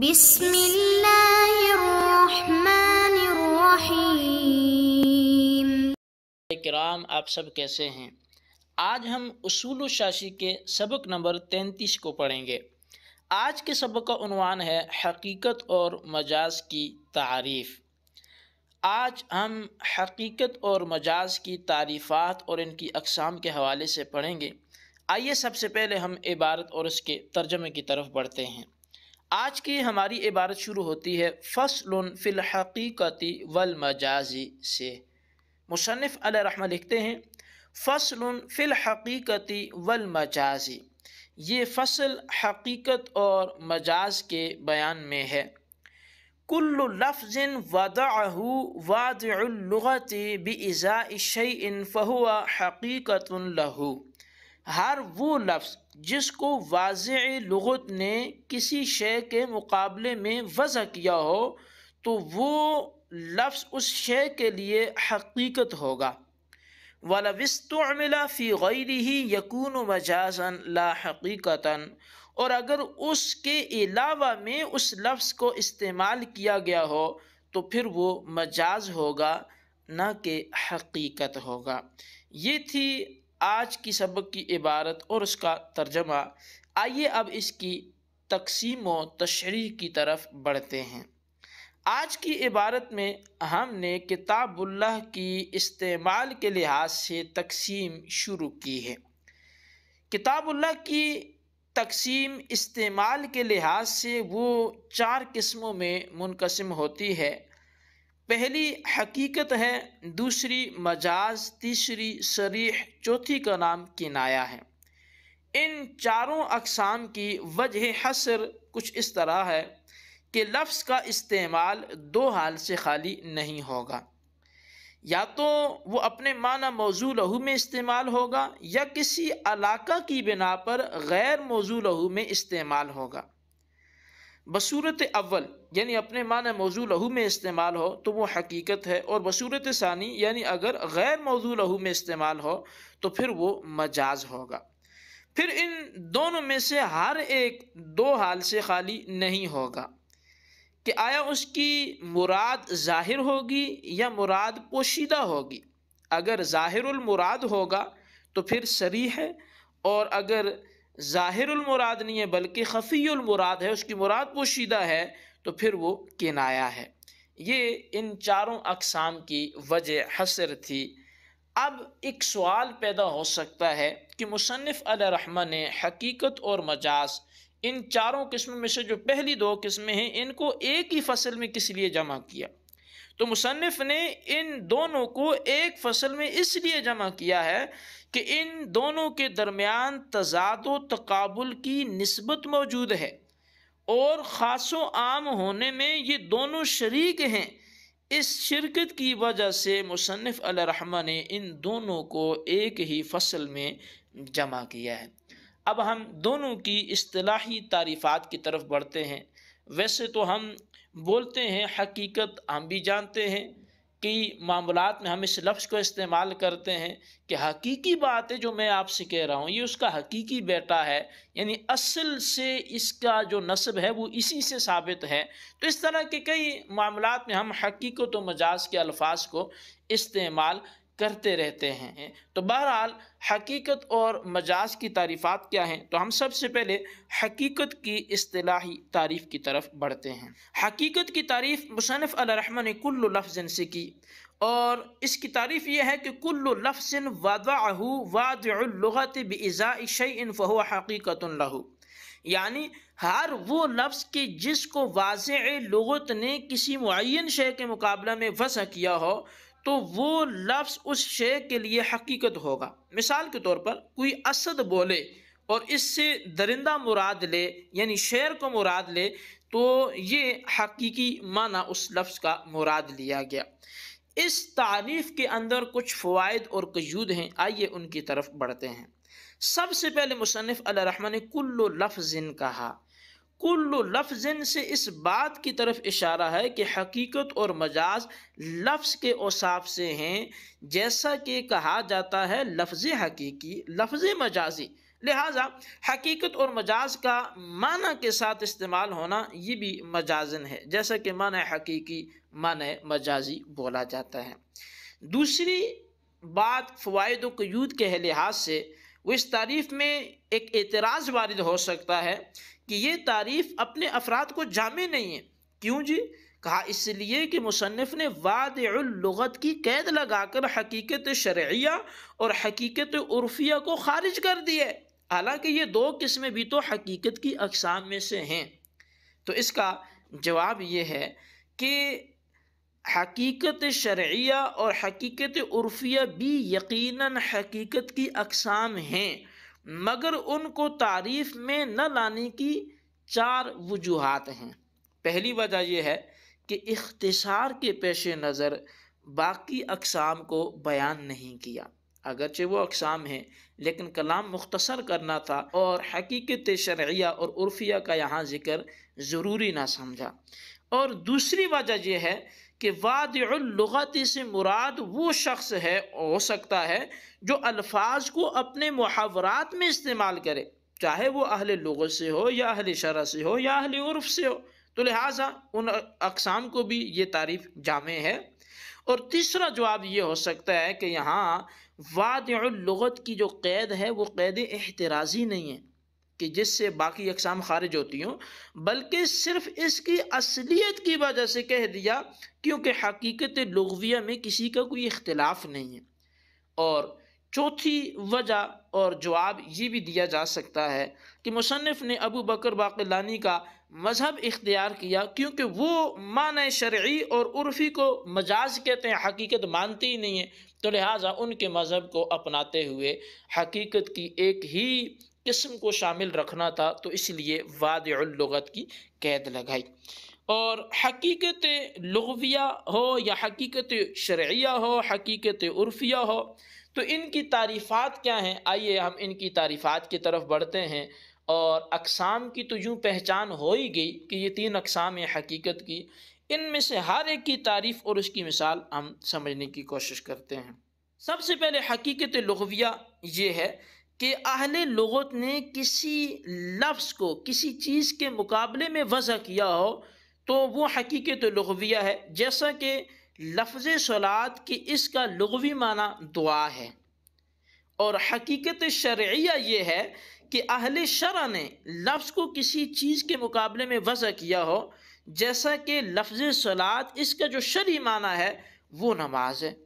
بسم कराम आप सब कैसे हैं आज हम उसूल शासी के सबक नंबर तैंतीस को पढ़ेंगे आज के सबक का उनवान है हकीकत और मजाज की तारीफ़ आज हम हकीकत और मजाज की तारीफ़ात और इनकी अकसाम के हवाले से पढ़ेंगे आइए सबसे पहले हम इबारत और इसके तर्जमे की तरफ बढ़ते हैं आज की हमारी इबारत शुरू होती है फ़सल फ़िलहकीकती वलमजाजी से मुशनफ़ रहमा लिखते हैं फ़सल फ़िलहकीकती वलमजाजी ये फसल हकीकत और मजाज के बयान में है कुल्ल लफ्ज़िन वदाहु वादलगत बज़ा शैन फ़हुआ हकीकत लहू हर वो लफ्ज़ जिसको वाज लगत ने किसी शे के मुकाबले में वज़ह किया हो तो वो लफ्ज़ उस शे के लिए हकीकत होगा वलविस्तमिला फ़ी गैरी ही यकून मजाजन ला हकीकता और अगर उसके अलावा में उस लफ्ज़ को इस्तेमाल किया गया हो तो फिर वो मजाज होगा ना कि हकीकत होगा ये थी आज की सबक की इबारत और उसका तर्जमा आइए अब इसकी तकसीम व तशरी की तरफ बढ़ते हैं आज की इबारत में हमने किताबुल्लाह की इस्तेमाल के लिहाज से तकसीम शुरू की है किताबुल्लाह की तकसीम इस्तेमाल के लिहाज से वो चार किस्मों में मुनकसम होती है पहली हकीकत है दूसरी मजाज तीसरी शरीह चौथी का नाम किनाया है इन चारों अकसाम की वजह हसर कुछ इस तरह है कि लफ्ज़ का इस्तेमाल दो हाल से खाली नहीं होगा या तो वो अपने माना मौजू लहू में इस्तेमाल होगा या किसी इलाका की बिना पर गैर मौजू लहू में इस्तेमाल होगा बसूरत अव्वल यानी अपने मान मौजू लहू में इस्तेमाल हो तो वो हकीकत है और बसूरत सानी यानी अगर गैर मौजू लहू में इस्तेमाल हो तो फिर वो मजाज होगा फिर इन दोनों में से हर एक दो हाल से खाली नहीं होगा कि आया उसकी मुराद ज़ाहिर होगी या मुराद पोशीदा होगी अगर ज़ाहिरमुराद होगा तो फिर सरी है और अगर ज़ाहिरमुराद नहीं है बल्कि खफ़ीमराद है उसकी मुराद पोशीदा है तो फिर वो किनाया है ये इन चारों अकसाम की वजह हसर थी अब एक सवाल पैदा हो सकता है कि मुसनफ़ रहमा ने हकीकत और मजाज इन चारों किस्मों में से जो पहली दो किस्में हैं इनको एक ही फसल में किस लिए जमा किया तो मुसनफ़ ने इन दोनों को एक फसल में इसलिए जमा किया है कि इन दोनों के दरमियान तजाद तकबुल की नस्बत मौजूद है और ख़ास आम होने में ये दोनों शरीक हैं इस शिरकत की वजह से मुसनफ़ ने इन दोनों को एक ही फसल में जमा किया है अब हम दोनों की असलाही तारीफ़ात की तरफ बढ़ते हैं वैसे तो हम बोलते हैं हकीकत हम भी जानते हैं कि मामलात में हम इस लफ्ज़ को इस्तेमाल करते हैं कि हकीकी बात है जो मैं आपसे कह रहा हूँ ये उसका हकीकी बेटा है यानी असल से इसका जो नस्ब है वो इसी से साबित है तो इस तरह के कई मामलात में हम हकीकत व मजाज के अल्फाज को इस्तेमाल करते रहते हैं तो बहरहाल हकीकत और मजाज की तारीफ़ात क्या हैं तो हम सबसे पहले हकीकत की अतलाही तारीफ़ की तरफ बढ़ते हैं हकीकत की तारीफ़ मुसनफ़ अलरहमा ने कुल्लु लफ्ज़न से की और इसकी तारीफ़ यह है कि कुल्ल लफ्ज़ वादू वादलगत बज़ा शैन फ़हो हकीकत लहू यानी हर वो लफ्ज़ के जिसको वाज लगत ने किसी मुन शे के मुकाबला में वसा किया हो तो वो लफ्स उस शे के लिए हकीकत होगा मिसाल के तौर पर कोई असद बोले और इससे दरिंदा मुराद ले यानी शेर को मुराद ले तो ये हकीकी माना उस लफ्ज़ का मुराद लिया गया इस तारीफ़ के अंदर कुछ फ़वाद और कयूद हैं आइए उनकी तरफ बढ़ते हैं सबसे पहले मुसनफ़ अलरहमा ने कुल्लो लफ्ज़ कहा कुल्लु लफ्जन से इस बात की तरफ इशारा है कि हकीकत और मजाज लफ्ज़ के औसाफ से हैं जैसा कि कहा जाता है लफ्ज़ हकीकी लफ्ज़ मजाजी लिहाजा हकीकत और मजाज का माना के साथ इस्तेमाल होना ये भी मजाजन है जैसा कि मान हकीकी मान मजाजी बोला जाता है दूसरी बात फ़वाद कयूद के लिहाज से इस तारीफ़ में एक एतराज़ वारद हो सकता है कि ये तारीफ़ अपने अफराद को जामे नहीं है क्यों जी कहा इसलिए कि मुसनफ़ ने वादत की कैद लगाकर हकीकत शरिया और हकीकत उर्फिया को खारिज कर दिया हालांकि ये दो किस्में भी तो हकीकत की अकसाम में से हैं तो इसका जवाब ये है कि हकीकत शर्या और हकीकत उर्फिया भी यकीनन हकीकत की अकसाम हैं मगर उनको तारीफ़ में न लाने की चार वजूहत हैं पहली वजह यह है कि इख्तसार के पेश नज़र बाकी अकसाम को बयान नहीं किया अगरचे वो अकसाम हैं लेकिन कलाम मुख्तसर करना था और हकीकत शर्या और उर्फिया का यहाँ ज़िक्र ज़रूरी ना समझा और दूसरी वजह यह है कि वादत से मुराद वो शख्स है हो सकता है जो अल्फाज को अपने मुहावरात में इस्तेमाल करे चाहे वो अहल लगत से हो या अहल शरा से हो या अहल उर्फ से हो तो लिहाजा उन अकसाम को भी ये तारीफ जामे है और तीसरा जवाब ये हो सकता है कि यहाँ वादत की जो कैद है वो कैद एहतराज़ी नहीं है कि जिससे बाकी अकसाम खारिज होती हों बल्कि सिर्फ इसकी असलियत की वजह से कह दिया क्योंकि हकीकत लगविया में किसी का कोई इख्तलाफ नहीं है और चौथी वजह और जवाब ये भी दिया जा सकता है कि मुसनफ़ ने अबू बकर बाक़लानी का मज़हब इख्तियार किया क्योंकि वो मान शर्य और उर्फ़ी को मजाज कहते हैं हकीकत मानते ही नहीं है तो लिहाजा उनके मज़हब को अपनाते हुए हकीकत की एक ही किस्म को शामिल रखना था तो इसलिए वादत की कैद लगाई और हकीकत लगविया हो या हकीकत शर्या हो हकीकत उर्फिया हो तो इनकी तारीफ़ात क्या हैं आइए हम इनकी तारीफ़ात की तरफ बढ़ते हैं और अकसाम की तो यूँ पहचान हो ही गई कि ये तीन अकसाम हैं हकीकत की इन में से हर एक की तारीफ़ और उसकी मिसाल हम समझने की कोशिश करते हैं सबसे पहले हकीकत लगविया ये है कि अहल लगत ने किसी लफ्ज़ को किसी चीज़ के मुकाबले में वज़ा किया हो तो वो हकीकत लगविया है जैसा कि लफ्ज़ सलात कि इसका लगवी माना दुआ है और हकीकत शर्या ये है कि अहल शरा ने लफ्ज़ को किसी चीज़ के मुकाबले में वज़ा किया हो जैसा कि लफ्ज़ सलात इसका जो शरी माना है वो नमाज है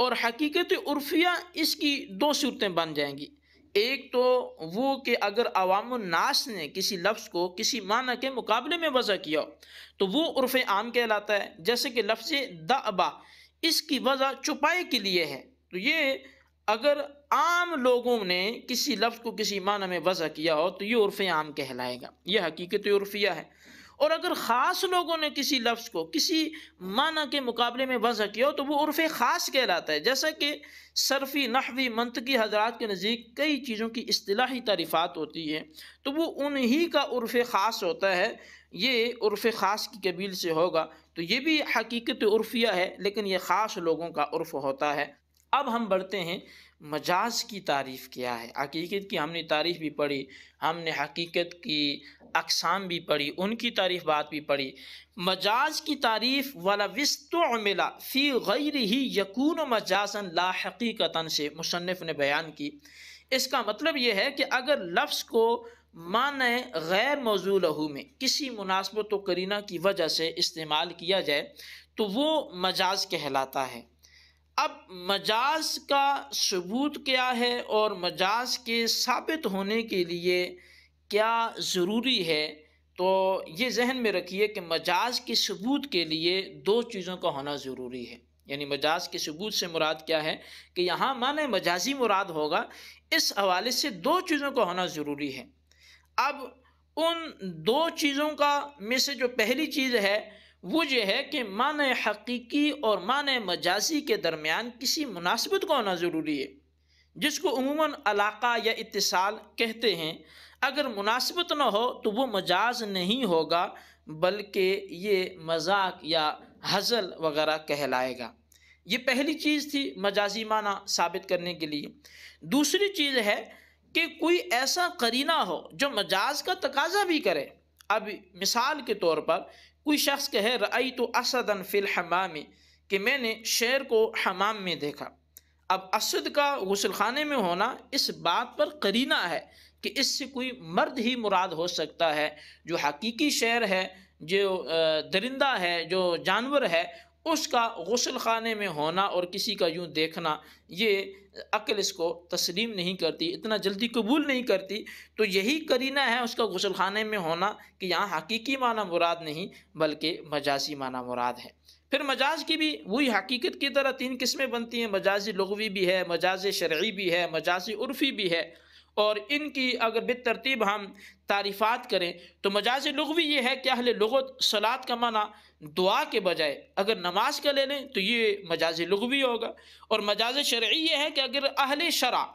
और हकीकत उर्फिया इसकी दो सूरतें बन जाएंगी एक तो वो कि अगर अवाम नास ने किसी लफ्ज़ को किसी माना के मुकाबले में वज़ा किया तो वो उर्फ़ आम कहलाता है जैसे कि लफ्ज़ अबा इसकी वजह छुपाई के लिए है तो ये अगर आम लोगों ने किसी लफ्ज़ को किसी माना में वजह किया हो तो ये उर्फ़ आम कहलाएगा यह हकीकत उर्फिया है और अगर ख़ास लोगों ने किसी लफ्ज़ को किसी माना के मुकाबले में वजह किया हो तो वो उर्फ़ ख़ास कहलाता है जैसा कि सरफ़ी नहवी मंतकी हजरात के नज़दीक कई चीज़ों की असलाही तारीफ़ात होती है तो वो उन्हीं का उर्फ़ ख़ास होता है ये उर्फ़ ख़ास की कबील से होगा तो ये भी हकीकत उर्फिया है लेकिन ये ख़ास लोगों का उर्फ़ होता है अब हम बढ़ते हैं मजाज की तारीफ़ किया है हकीकत की हमने तारीफ़ भी पढ़ी हमने हकीकत की अकसाम भी पढ़ी उनकी तारीफ़ बात भी पढ़ी मजाज की तारीफ़ वाला वस्तो मिला फ़ी गैर ही यकून मजाजन ला हकीकता से मुशनफ़ ने बयान की इसका मतलब यह है कि अगर लफ्ज़ को मान गैर मौजूल लहू में किसी मुनासबत करीना की वजह से इस्तेमाल किया जाए तो वो मजाज कहलाता है अब मजाज का सबूत क्या है और मजाज के साबित होने के लिए क्या ज़रूरी है तो ये जहन में रखिए कि मजाज के सबूत के लिए दो चीज़ों का होना ज़रूरी है यानी मजाज के सबूत से मुराद क्या है कि यहाँ माने मजाजी मुराद होगा इस हवाले से दो चीज़ों का होना ज़रूरी है अब उन दो चीज़ों का में से जो पहली चीज़ है वो ये है कि मान हकीकी और मान मजाजी के दरमियान किसी मुनासबत को होना ज़रूरी है जिसको उमूमन अलाका या इतिसाल कहते हैं अगर मुनासबत ना हो तो वो मजाज नहीं होगा बल्कि ये मजाक या हज़ल वगैरह कहलाएगा ये पहली चीज़ थी मजाजी माना साबित करने के लिए दूसरी चीज़ है कि कोई ऐसा करीना हो जो मजाज का तकाजा भी करे अब मिसाल के तौर पर कोई शख्स कहे रई तो असदन फिल हमामी कि मैंने शेर को हमाम में देखा अब असद का गसलखाने में होना इस बात पर करीना है कि इससे कोई मर्द ही मुराद हो सकता है जो हकीकी शेर है जो दरिंदा है जो जानवर है उसका गसल खाने में होना और किसी का यूँ देखना ये अक्ल इसको तस्लीम नहीं करती इतना जल्दी कबूल नहीं करती तो यही करीना है उसका गसल खाने में होना कि यहाँ हकीकी माना मुराद नहीं बल्कि मजाजी माना मुराद है फिर मजाज की भी वही हकीकत की तरह तीन किस्में बनती हैं मजाजी लगवी भी है मजाज शर्य भी है मजाजी उर्फ़ी भी है और इनकी अगर बेतरतीब हम तारीफ़ात करें तो मजाज लगवी ये है कि अहल लगत सलात का माना दुआ के बजाय अगर नमाज का ले लें तो ये मजाज लगवी होगा और मजाज शर्य ये है कि अगर अहल शरा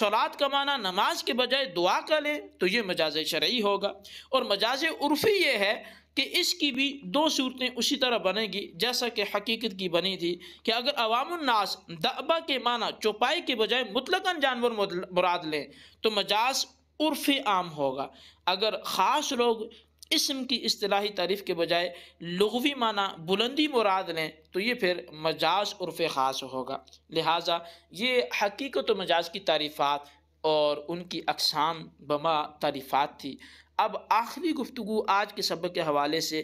सलात का माना नमाज के बजाय दुआ का लें तो ये मजाज शर्य होगा और मजाज उर्फ़ी ये है कि इसकी भी दो सूरतें उसी तरह बनेगी जैसा कि हकीकत की बनी थी कि अगर अवामनास दबा के माना चौपाई के बजाय मुतलकन जानवर मुराद लें तो मजाज उर्फ आम होगा अगर ख़ास लोग इसम की असलाही तारीफ़ के बजाय लगवी माना बुलंदी मुराद लें तो ये फिर मजाज उर्फ ख़ास होगा लिहाजा ये हकीकत तो मजाज की तारीफ़ात और उनकी अकसाम बमा तारीफ़ात थी अब आखिरी गुफ्तु आज के सबक के हवाले से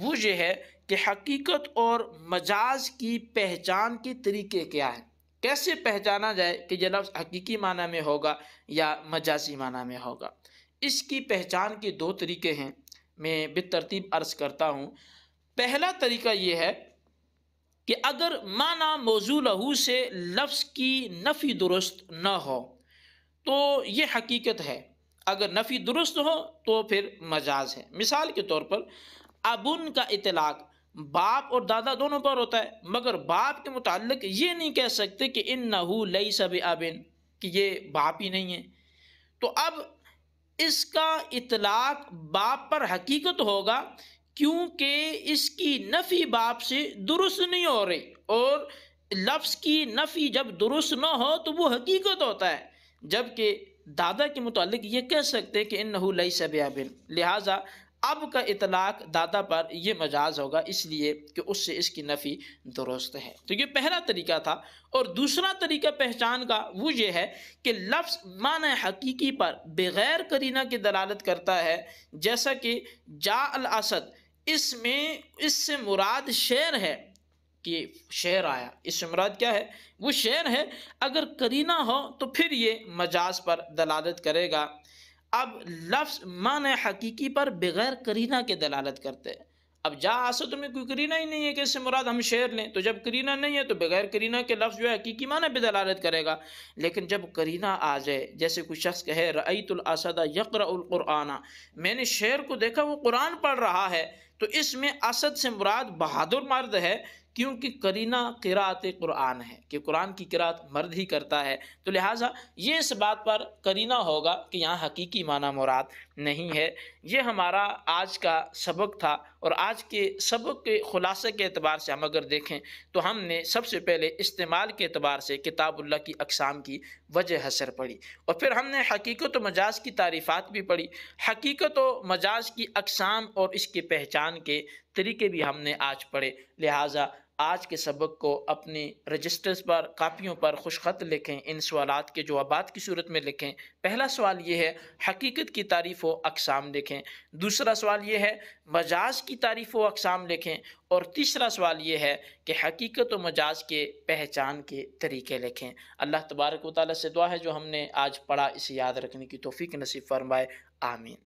वो ये है कि हकीकत और मजाज की पहचान के तरीके क्या हैं कैसे पहचाना जाए कि यह लफ्ज़ हकीकी माना में होगा या मजाजी माना में होगा इसकी पहचान के दो तरीके हैं मैं बेतरतीब अर्ज़ करता हूँ पहला तरीका ये है कि अगर माना मौजू लहू से लफ्ज़ की नफ़ी दुरुस्त न हो तो ये हकीकत है अगर नफ़ी दुरुस्त हो तो फिर मजाज है मिसाल के तौर पर अबुन का इतलाक़ बाप और दादा दोनों पर होता है मगर बाप के मुतक ये नहीं कह सकते कि इन नहू लई सब अबिन कि ये बाप ही नहीं है तो अब इसका इतलाक बाप पर हकीकत होगा क्योंकि इसकी नफ़ी बाप से दुरुस्त नहीं हो रही और लफ्ज़ की नफ़ी जब दुरुस्त ना हो तो वो हकीकत होता है जबकि दादा के मुतल ये कह सकते हैं कि इन नई सब आबिल लिहाजा अब का इतलाक दादा पर यह मजाज होगा इसलिए कि उससे इसकी नफ़ी दुरुस्त है तो ये पहला तरीका था और दूसरा तरीका पहचान का वो ये है कि लफ्ज़ मान हकीकी पर बग़ैर करीना की दलालत करता है जैसा कि जा अल असद इसमें इससे मुराद शेर है कि शेर आया मुराद क्या है वो शेर है अगर करीना हो तो फिर ये मजाज पर दलालत करेगा अब लफ्ज़ मान हकीकी पर बगैर करीना के दलालत करते हैं अब जा आसद में कोई करीना ही नहीं है कि इससे मुराद हम शेर लें तो जब करीना नहीं है तो बगैर करीना के लफ्ज़ जो है हकीकी माने पर दलालत करेगा लेकिन जब करीना आ जाए जैसे कोई शख्स कहे रईतुलसदा यक्रना मैंने शेर को देखा वो कुरान पढ़ रहा है तो इसमें असद से मुराद बहादुर मर्द है क्योंकि करीना किरात कुरान है कि कुरान की किरात मर्द ही करता है तो लिहाजा ये इस बात पर करीना होगा कि यहाँ हकीकी माना मुराद नहीं है ये हमारा आज का सबक था और आज के सबक के ख़ुलासे के अतबार से हम अगर देखें तो हमने सबसे पहले इस्तेमाल के अतबार से किताबुल्ला की अकसाम की वजह हसर पढ़ी और फिर हमने हकीकत मजाज की तारीफ़ात भी पढ़ी हकीकत मजाज की अकसाम और इसकी पहचान के तरीके भी हमने आज पढ़े लिहाजा आज के सबक को अपने रजिस्टर्स पर कापियों पर खुशखत लिखें इन सवालत के जवाब की सूरत में लिखें पहला सवाल ये है हकीकत की तारीफ़ व अकसाम लिखें दूसरा सवाल ये है मजाज की तारीफ़ व अकसाम लिखें और तीसरा सवाल ये है कि हकीकत व मजाज के पहचान के तरीके लिखें अल्लाह तबारक वाली से दुआ है जो हमने आज पढ़ा इसे याद रखने की तोफ़ी नसीब फरमाए आमीन